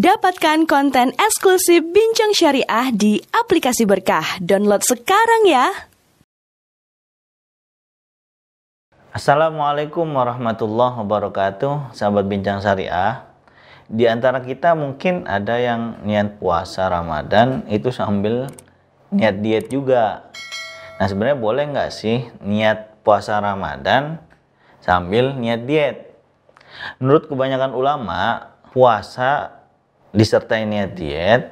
Dapatkan konten eksklusif Bincang Syariah di aplikasi Berkah. Download sekarang ya. Assalamualaikum warahmatullahi wabarakatuh, sahabat Bincang Syariah. Di antara kita mungkin ada yang niat puasa Ramadan itu sambil niat diet juga. Nah, sebenarnya boleh nggak sih niat puasa Ramadan sambil niat diet? Menurut kebanyakan ulama, puasa disertai niat diet,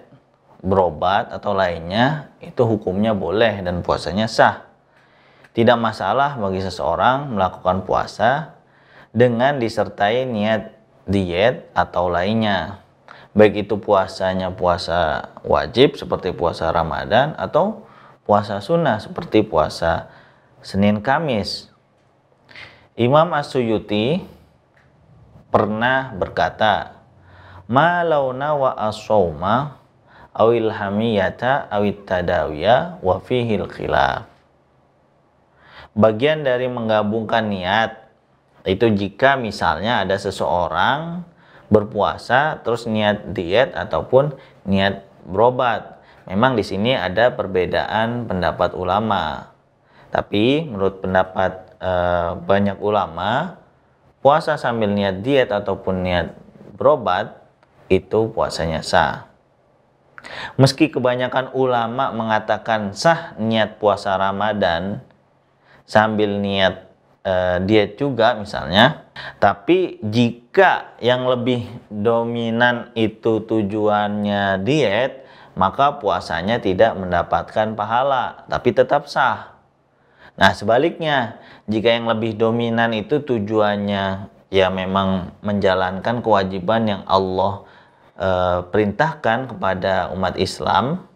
berobat atau lainnya itu hukumnya boleh dan puasanya sah. Tidak masalah bagi seseorang melakukan puasa dengan disertai niat diet atau lainnya. Baik itu puasanya puasa wajib seperti puasa Ramadan atau puasa sunnah seperti puasa Senin Kamis. Imam Asyuyuti pernah berkata, malau nawa asoma awil hamiyata awit tadawiya wa fihil khilaf bagian dari menggabungkan niat itu jika misalnya ada seseorang berpuasa terus niat diet ataupun niat berobat memang di sini ada perbedaan pendapat ulama tapi menurut pendapat e, banyak ulama puasa sambil niat diet ataupun niat berobat itu puasanya sah. Meski kebanyakan ulama mengatakan sah niat puasa Ramadan sambil niat eh, diet juga misalnya, tapi jika yang lebih dominan itu tujuannya diet, maka puasanya tidak mendapatkan pahala, tapi tetap sah. Nah, sebaliknya, jika yang lebih dominan itu tujuannya ya memang menjalankan kewajiban yang Allah Eh, perintahkan kepada umat Islam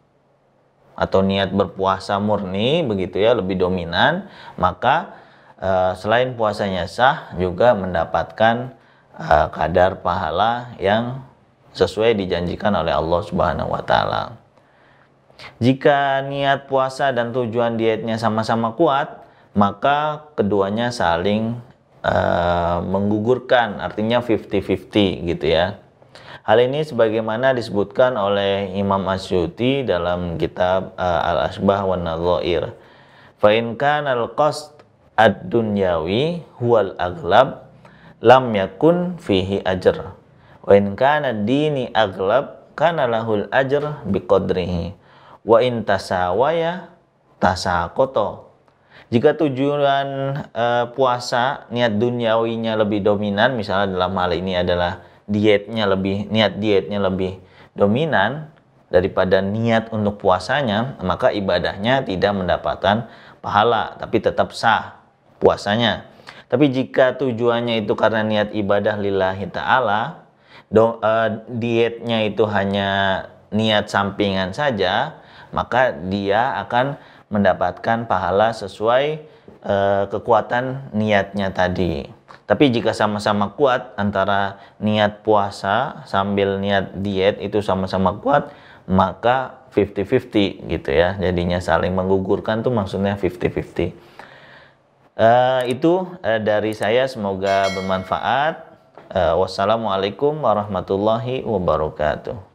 atau niat berpuasa murni begitu ya lebih dominan maka eh, selain puasanya sah juga mendapatkan eh, kadar pahala yang sesuai dijanjikan oleh Allah Subhanahu wa taala. Jika niat puasa dan tujuan dietnya sama-sama kuat, maka keduanya saling uh, menggugurkan, artinya 50-50 gitu ya. Hal ini sebagaimana disebutkan oleh Imam Asyuti dalam kitab uh, Al-Asbah wa Nadhair. Fa al-qasd ad-dunyawi huwal aglab lam yakun fihi ajr. Wa'inkan in kana dini aglab kana lahul ajr biqadrihi. Wa'in tasawaya tasakoto. Jika tujuan uh, puasa niat duniawinya lebih dominan, misalnya dalam hal ini adalah dietnya lebih niat dietnya lebih dominan daripada niat untuk puasanya, maka ibadahnya tidak mendapatkan pahala tapi tetap sah puasanya. Tapi jika tujuannya itu karena niat ibadah lillahi taala, do, uh, dietnya itu hanya niat sampingan saja, maka dia akan mendapatkan pahala sesuai uh, kekuatan niatnya tadi. Tapi jika sama-sama kuat antara niat puasa sambil niat diet itu sama-sama kuat, maka 50-50 gitu ya. Jadinya saling menggugurkan tuh maksudnya 50-50. Uh, eh, itu uh, dari saya semoga bermanfaat. Uh, wassalamualaikum warahmatullahi wabarakatuh.